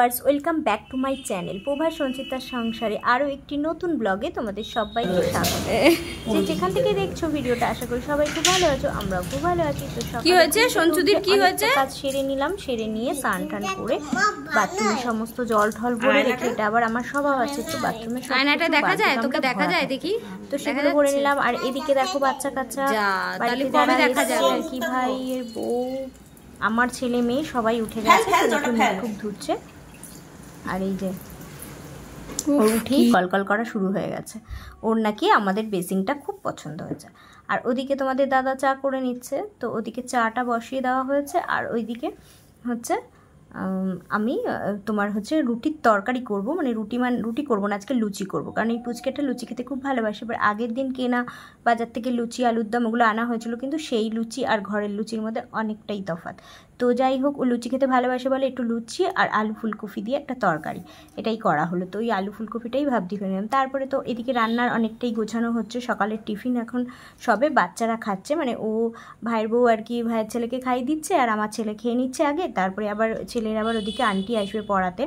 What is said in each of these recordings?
Viewers welcome back to my channel Prabha সঞ্চিতার সংসারে আরও একটি নতুন ব্লগে তোমাদের সবাইকে হ্যাঁ। স্বাগত যে যেখান থেকে দেখছো ভিডিওটা আশা করি সবাই খুব ভালো আছো আমরাও খুব ভালো আছি তো কি হয়েছে সঞ্চুদির কি হয়েছে কাজ সেরে নিলাম সেরে নিয়ে স্নান টান করে বাথরুমে সমস্ত জল ঢল ভরে রেখে এটা আবার আমার স্বভাব আছে তো বাথরুমে আয়নাটা দেখা যায় তোকে দেখা যায় দেখি তো সেগুলো ভরে নিলাম আর এদিকে দেখো বাচ্চা কাচ্চা বাড়িতে যারা দেখা যাবে আর কি এর বউ আমার ছেলে মেয়ে সবাই উঠে গেছে খুব ধুচ্ছে আর এই যে ওর উঠেই কলকল করা শুরু হয়ে গেছে ওর নাকি আমাদের বেসিংটা খুব পছন্দ হয়েছে আর ওদিকে তোমাদের দাদা চা করে নিচ্ছে তো ওদিকে চাটা বসিয়ে দেওয়া হয়েছে আর ওইদিকে হচ্ছে আমি তোমার হচ্ছে রুটির তরকারি করব মানে রুটি মান রুটি করব না আজকে লুচি করব কারণ এই পুচকেটা লুচি খেতে খুব ভালোবাসে এবার আগের দিন কেনা বাজার থেকে লুচি আলুর দম ওগুলো আনা হয়েছিল কিন্তু সেই লুচি আর ঘরের লুচির মধ্যে অনেকটাই তফাত তো যাই হোক ও লুচি খেতে ভালোবাসে বলে একটু লুচি আর আলু ফুলকপি দিয়ে একটা তরকারি এটাই করা হলো তো ওই আলু ফুলকপিটাই ভাবতে করে তারপরে তো এদিকে রান্নার অনেকটাই গোছানো হচ্ছে সকালের টিফিন এখন সবে বাচ্চারা খাচ্ছে মানে ও ভাইয়ের বউ আর কি ভাইয়ের ছেলেকে খাইয়ে দিচ্ছে আর আমার ছেলে খেয়ে নিচ্ছে আগে তারপরে আবার ছেলের আবার ওদিকে আন্টি আসবে পড়াতে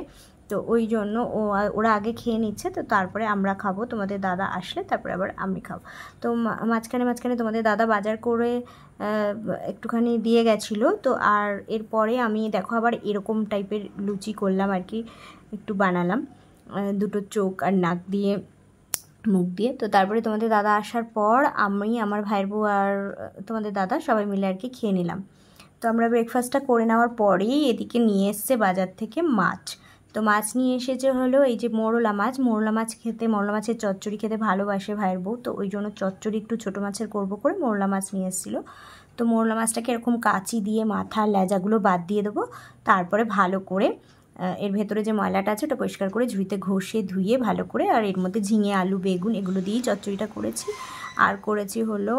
তো ওই জন্য ও ওরা আগে খেয়ে নিচ্ছে তো তারপরে আমরা খাবো তোমাদের দাদা আসলে তারপরে আবার আমি খাবো তো মাঝখানে মাঝখানে তোমাদের দাদা বাজার করে একটুখানি দিয়ে গেছিলো তো আর এরপরে আমি দেখো আবার এরকম টাইপের লুচি করলাম আর কি একটু বানালাম দুটো চোখ আর নাক দিয়ে মুখ দিয়ে তো তারপরে তোমাদের দাদা আসার পর আমি আমার ভাইয়ের বউ আর তোমাদের দাদা সবাই মিলে আর কি খেয়ে নিলাম তো আমরা ব্রেকফাস্টটা করে নেওয়ার পরেই এদিকে নিয়ে এসছে বাজার থেকে মাছ তো মাছ নিয়ে এসেছে হলো এই যে মোরলা মাছ মোরলা মাছ খেতে মোরলা মাছের চচ্চড়ি খেতে ভালোবাসে ভাইয়ের বউ তো ওই জন্য চচ্চড়ি একটু ছোটো মাছের করব করে মোরলা মাছ নিয়ে এসেছিলো তো মোরলা মাছটাকে এরকম কাঁচি দিয়ে মাথা লেজাগুলো বাদ দিয়ে দেবো তারপরে ভালো করে এর ভেতরে যে ময়লাটা আছে ওটা পরিষ্কার করে ঝুড়িতে ঘষে ধুয়ে ভালো করে আর এর মধ্যে ঝিঙে আলু বেগুন এগুলো দিয়েই চচ্চড়িটা করেছি আর করেছি হলো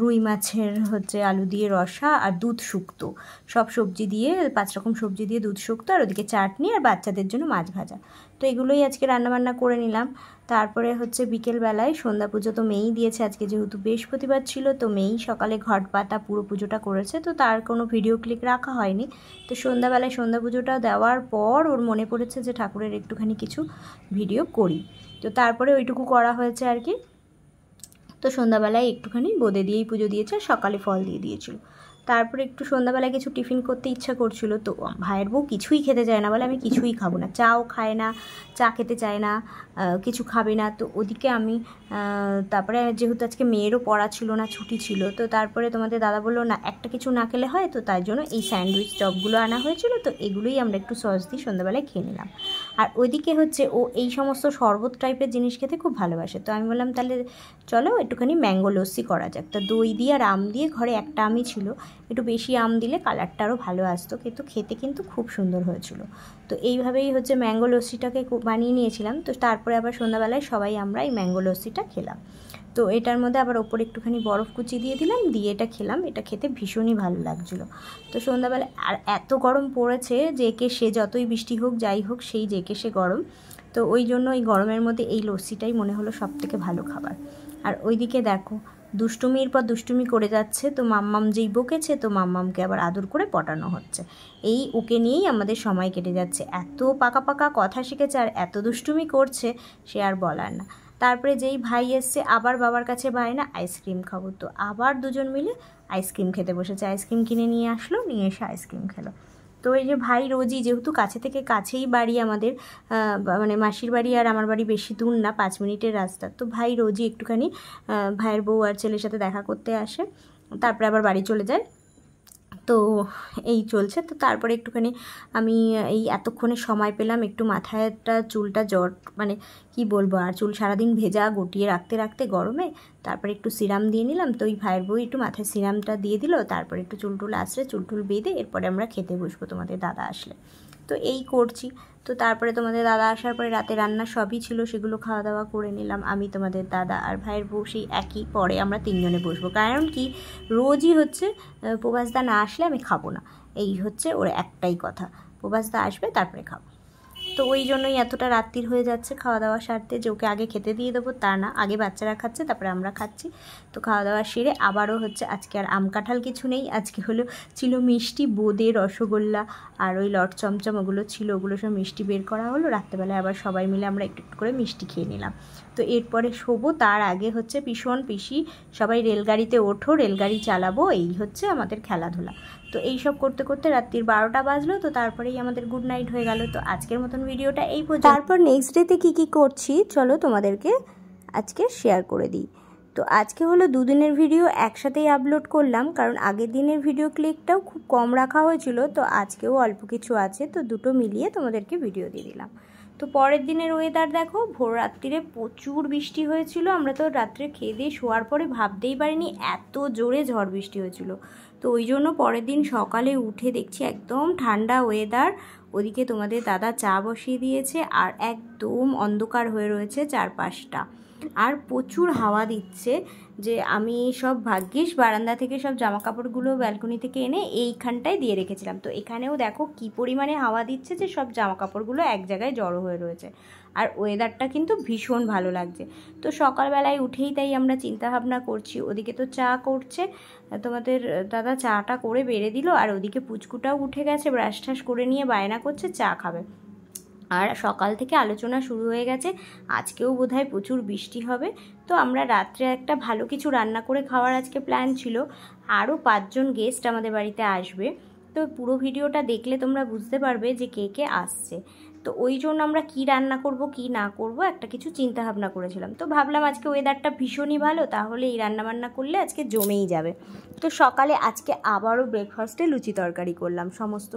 রুই মাছের হচ্ছে আলু দিয়ে রসা আর দুধ শুক্তো সব সবজি দিয়ে পাঁচ রকম সবজি দিয়ে দুধ শুক্তো আর ওদিকে চাটনি আর বাচ্চাদের জন্য মাছ ভাজা তো এগুলোই আজকে রান্নাবান্না করে নিলাম তারপরে হচ্ছে বিকেলবেলায় সন্ধ্যা পুজো তো মেয়েই দিয়েছে আজকে যেহেতু বৃহস্পতিবার ছিল তো মেয়েই সকালে ঘট পাতা পুরো পুজোটা করেছে তো তার কোনো ভিডিও ক্লিক রাখা হয়নি তো সন্ধ্যাবেলায় সন্ধ্যা পুজোটা দেওয়ার পর ওর মনে পড়েছে যে ঠাকুরের একটুখানি কিছু ভিডিও করি তো তারপরে ওইটুকু করা হয়েছে আর কি তো সন্ধ্যাবেলায় একটুখানি বোঁদে দিয়েই পুজো দিয়েছে আর সকালে ফল দিয়ে দিয়েছিল তারপরে একটু সন্ধ্যাবেলায় কিছু টিফিন করতে ইচ্ছা করছিল তো ভাইয়ের বউ কিছুই খেতে চায় না বলে আমি কিছুই খাবো না চাও খায় না চা খেতে চায় না কিছু খাবে না তো ওদিকে আমি তারপরে যেহেতু আজকে মেয়েরও পড়া ছিল না ছুটি ছিল তো তারপরে তোমাদের দাদা বললো না একটা কিছু না খেলে হয় তো তাই জন্য এই স্যান্ডউইচ টপগুলো আনা হয়েছিল তো এগুলোই আমরা একটু সস দিয়ে সন্ধ্যাবেলায় খেয়ে নিলাম আর ওইদিকে হচ্ছে ও এই সমস্ত শরবত টাইপের জিনিস খেতে খুব ভালোবাসে তো আমি বললাম তাহলে চলো একটুখানি ম্যাঙ্গো লস্যি করা যাক তো দই দিয়ে আর আম দিয়ে ঘরে একটা আমই ছিল একটু বেশি আম দিলে কালারটা আরও ভালো আসতো কিন্তু খেতে কিন্তু খুব সুন্দর হয়েছিল তো এইভাবেই হচ্ছে ম্যাঙ্গো লস্যিটাকে বানিয়ে নিয়েছিলাম তো তারপরে আবার সন্ধ্যাবেলায় সবাই আমরা এই ম্যাঙ্গো লস্যিটা খেলাম তো এটার মধ্যে আবার ওপরে একটুখানি বরফ কুচি দিয়ে দিলাম দিয়ে এটা খেলাম এটা খেতে ভীষণই ভালো লাগছিলো তো সন্ধ্যাবেলা আর এত গরম পড়েছে কে সে যতই বৃষ্টি হোক যাই হোক সেই কে সে গরম তো ওই জন্য এই গরমের মধ্যে এই লস্যিটাই মনে হলো সব থেকে ভালো খাবার আর ওইদিকে দেখো দুষ্টুমির পর দুষ্টুমি করে যাচ্ছে তো মাম্মাম যেই বকেছে তো মাম্মামকে আবার আদর করে পটানো হচ্ছে এই ওকে নিয়েই আমাদের সময় কেটে যাচ্ছে এত পাকা পাকা কথা শিখেছে আর এত দুষ্টুমি করছে সে আর বলার না তারপরে যেই ভাই এসছে আবার বাবার কাছে ভাই না আইসক্রিম খাবো তো আবার দুজন মিলে আইসক্রিম খেতে বসেছে আইসক্রিম কিনে নিয়ে আসলো নিয়ে এসে আইসক্রিম খেলো তো এই যে ভাই রোজই যেহেতু কাছে থেকে কাছেই বাড়ি আমাদের মানে মাসির বাড়ি আর আমার বাড়ি বেশি দূর না পাঁচ মিনিটের রাস্তা তো ভাই রোজই একটুখানি ভাইয়ের বউ আর ছেলের সাথে দেখা করতে আসে তারপরে আবার বাড়ি চলে যায় তো এই চলছে তো তারপরে একটুখানি আমি এই এতক্ষণে সময় পেলাম একটু মাথায় একটা চুলটা জট মানে কি বলবো আর চুল সারাদিন ভেজা গটিয়ে রাখতে রাখতে গরমে তারপরে একটু সিরাম দিয়ে নিলাম তো ওই ভাইয়ের বউ একটু মাথায় সিরামটা দিয়ে দিল তারপরে একটু চুল টুল আসলে চুল টুল বেঁধে এরপরে আমরা খেতে বসবো তোমাদের দাদা আসলে তো এই করছি তো তারপরে তোমাদের দাদা আসার পরে রাতে রান্না সবই ছিল সেগুলো খাওয়া দাওয়া করে নিলাম আমি তোমাদের দাদা আর ভাইয়ের বউ সেই একই পরে আমরা তিনজনে বসবো কারণ কি রোজই হচ্ছে প্রবাসদা না আসলে আমি খাবো না এই হচ্ছে ওর একটাই কথা প্রবাসদা আসবে তারপরে খাবো তো ওই জন্যই এতটা রাত্রির হয়ে যাচ্ছে খাওয়া দাওয়া সারতে যে ওকে আগে খেতে দিয়ে দেবো তা না আগে বাচ্চারা খাচ্ছে তারপরে আমরা খাচ্ছি তো খাওয়া দাওয়া সেরে আবারও হচ্ছে আজকে আর আম কাঁঠাল কিছু নেই আজকে হলো ছিল মিষ্টি বোঁদে রসগোল্লা আর ওই লট চমচম ওগুলো ছিল ওগুলো সব মিষ্টি বের করা হলো রাত্রেবেলায় আবার সবাই মিলে আমরা একটু একটু করে মিষ্টি খেয়ে নিলাম তো এরপরে শোবো তার আগে হচ্ছে ভীষণ পিসি সবাই রেলগাড়িতে ওঠো রেলগাড়ি চালাবো এই হচ্ছে আমাদের খেলাধুলা তো এই সব করতে করতে রাত্রির বারোটা বাজলো তো তারপরেই আমাদের গুড নাইট হয়ে গেল তো আজকের মতন ভিডিওটা এই পর্যন্ত তারপর নেক্সট ডেতে কী কী করছি চলো তোমাদেরকে আজকে শেয়ার করে দিই তো আজকে হলো দুদিনের ভিডিও একসাথেই আপলোড করলাম কারণ আগের দিনের ভিডিও ক্লিকটাও খুব কম রাখা হয়েছিল তো আজকেও অল্প কিছু আছে তো দুটো মিলিয়ে তোমাদেরকে ভিডিও দিয়ে দিলাম তো পরের দিনের ওয়েদার দেখো ভোর রাত্রিরে প্রচুর বৃষ্টি হয়েছিল আমরা তো রাত্রে খেয়ে দিয়ে শোয়ার পরে ভাবতেই পারিনি এত জোরে ঝড় বৃষ্টি হয়েছিল তো ওই জন্য পরের দিন সকালে উঠে দেখছি একদম ঠান্ডা ওয়েদার ওদিকে তোমাদের দাদা চা বসিয়ে দিয়েছে আর একদম অন্ধকার হয়ে রয়েছে চারপাশটা আর প্রচুর হাওয়া দিচ্ছে যে আমি সব ভাগ্যিস বারান্দা থেকে সব জামা কাপড়গুলো ব্যালকনি থেকে এনে এইখানটায় দিয়ে রেখেছিলাম তো এখানেও দেখো কি পরিমাণে হাওয়া দিচ্ছে যে সব জামা কাপড়গুলো এক জায়গায় জড়ো হয়ে রয়েছে আর ওয়েদারটা কিন্তু ভীষণ ভালো লাগছে তো সকালবেলায় উঠেই তাই আমরা চিন্তাভাবনা করছি ওদিকে তো চা করছে তোমাদের দাদা চাটা করে বেড়ে দিল আর ওদিকে পুচকুটাও উঠে গেছে ব্রাশ ঠাস করে নিয়ে বায়না করছে চা খাবে আর সকাল থেকে আলোচনা শুরু হয়ে গেছে আজকেও বোধহয় প্রচুর বৃষ্টি হবে তো আমরা রাত্রে একটা ভালো কিছু রান্না করে খাওয়ার আজকে প্ল্যান ছিল আরও পাঁচজন গেস্ট আমাদের বাড়িতে আসবে তো পুরো ভিডিওটা দেখলে তোমরা বুঝতে পারবে যে কে কে আসছে তো ওই জন্য আমরা কি রান্না করব কি না করব একটা কিছু চিন্তা ভাবনা করেছিলাম তো ভাবলাম আজকে ওয়েদারটা ভীষণই ভালো তাহলে এই রান্না বান্না করলে আজকে জমেই যাবে তো সকালে আজকে আবারও ব্রেকফাস্টে লুচি তরকারি করলাম সমস্ত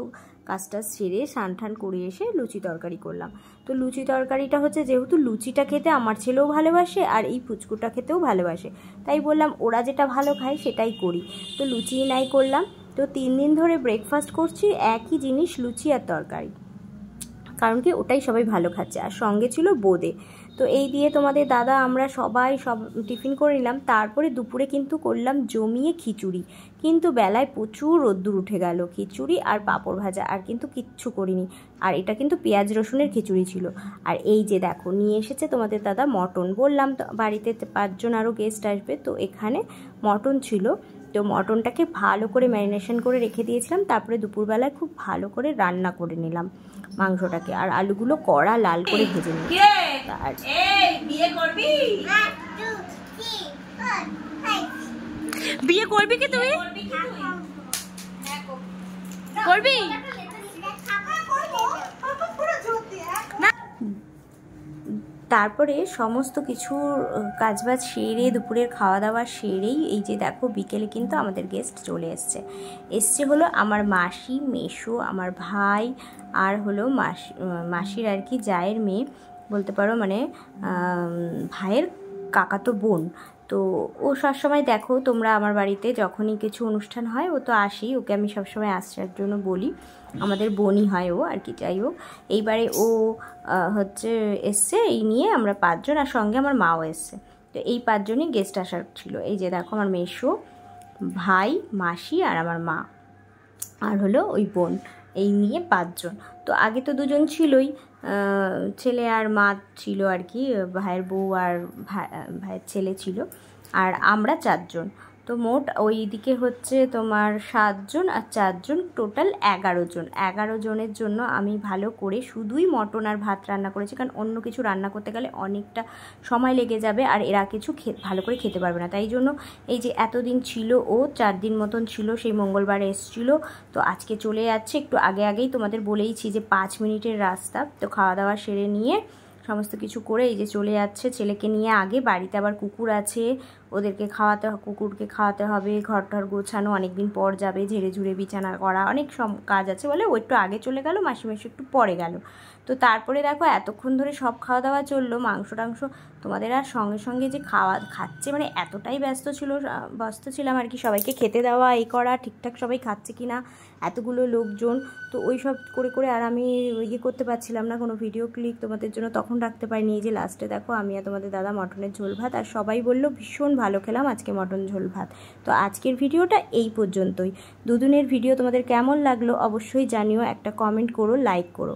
কাজটা সেরে স্নান ঠান করে এসে লুচি তরকারি করলাম তো লুচি তরকারিটা হচ্ছে যেহেতু লুচিটা খেতে আমার ছেলেও ভালোবাসে আর এই ফুচকুটা খেতেও ভালোবাসে তাই বললাম ওরা যেটা ভালো খায় সেটাই করি তো লুচি নাই করলাম তো তিন দিন ধরে ব্রেকফাস্ট করছি একই জিনিস লুচি আর তরকারি কারণ কি ওটাই সবাই ভালো খাচ্ছে আর সঙ্গে ছিল বোঁদে তো এই দিয়ে তোমাদের দাদা আমরা সবাই সব টিফিন করে নিলাম তারপরে দুপুরে কিন্তু করলাম জমিয়ে খিচুড়ি কিন্তু বেলায় প্রচুর রোদ্দুর উঠে গেল খিচুড়ি আর পাঁপড় ভাজা আর কিন্তু কিচ্ছু করিনি আর এটা কিন্তু পেঁয়াজ রসুনের খিচুড়ি ছিল আর এই যে দেখো নিয়ে এসেছে তোমাদের দাদা মটন বললাম তো বাড়িতে পাঁচজন আরও গেস্ট আসবে তো এখানে মটন ছিল তো মটনটাকে ভালো করে ম্যারিনেশন করে রেখে দিয়েছিলাম তারপরে দুপুরবেলায় খুব ভালো করে রান্না করে নিলাম মাংসটাকে আর আলুগুলো কড়া লাল করে ভেজে নিই বিয়ে করবি কি তুমি করবি না তারপরে সমস্ত কিছু কাজবাজ সেরে দুপুরের খাওয়া দাওয়া সেরেই এই যে দেখো বিকেলে কিন্তু আমাদের গেস্ট চলে এসছে এসছে হলো আমার মাসি মেশো আমার ভাই আর হলো মাসি মাসির আর কি জায়ের মেয়ে বলতে পারো মানে ভাইয়ের কাকাতো বোন তো ও সবসময় দেখো তোমরা আমার বাড়িতে যখনই কিছু অনুষ্ঠান হয় ও তো আসি ওকে আমি সবসময় আসার জন্য বলি আমাদের বোনই হয় ও আর কি যাই হোক এইবারে ও হচ্ছে এসছে এই নিয়ে আমরা পাঁচজন আর সঙ্গে আমার মাও এসছে তো এই পাঁচজনই গেস্ট আসার ছিল এই যে দেখো আমার মেশো ভাই মাসি আর আমার মা আর হলো ওই বোন এই নিয়ে পাঁচজন তো আগে তো দুজন ছিলই ছেলে আর মা ছিল আর কি ভাইয়ের বউ আর ভাই ভাইয়ের ছেলে ছিল আর আমরা চারজন তো মোট ওই দিকে হচ্ছে তোমার সাতজন আর চারজন টোটাল এগারো জন এগারো জনের জন্য আমি ভালো করে শুধুই মটন আর ভাত রান্না করেছি কারণ অন্য কিছু রান্না করতে গেলে অনেকটা সময় লেগে যাবে আর এরা কিছু ভালো করে খেতে পারবে না তাই জন্য এই যে এতদিন ছিল ও চার দিন মতন ছিল সেই মঙ্গলবার এসছিল তো আজকে চলে যাচ্ছে একটু আগে আগেই তোমাদের বলেইছি যে পাঁচ মিনিটের রাস্তা তো খাওয়া দাওয়া সেরে নিয়ে সমস্ত কিছু করে এই যে চলে যাচ্ছে ছেলেকে নিয়ে আগে বাড়িতে আবার কুকুর আছে ওদেরকে খাওয়াতে কুকুরকে খাওয়াতে হবে ঘর টর গোছানো অনেক দিন পর যাবে ঝেড়ে ঝুড়ে বিছানা করা অনেক সব কাজ আছে বলে ও একটু আগে চলে গেল মাসি মাসি একটু পরে গেল তো তারপরে দেখো এতক্ষণ ধরে সব খাওয়া দাওয়া চললো মাংস টাংস তোমাদের আর সঙ্গে সঙ্গে যে খাওয়া খাচ্ছে মানে এতটাই ব্যস্ত ছিল ব্যস্ত ছিলাম আর কি সবাইকে খেতে দেওয়া এই করা ঠিকঠাক সবাই খাচ্ছে কি না এতগুলো লোকজন তো ওই সব করে করে আর আমি ইয়ে করতে পারছিলাম না কোনো ভিডিও ক্লিক তোমাদের জন্য তখন রাখতে পারিনি এই যে লাস্টে দেখো আমি আর তোমাদের দাদা মটনের ঝোল ভাত আর সবাই বললো ভীষণ ভালো খেলাম আজকে মটন ঝোল ভাত তো আজকের ভিডিওটা এই পর্যন্তই দুদিনের ভিডিও তোমাদের কেমন লাগলো অবশ্যই জানিও একটা কমেন্ট করো লাইক করো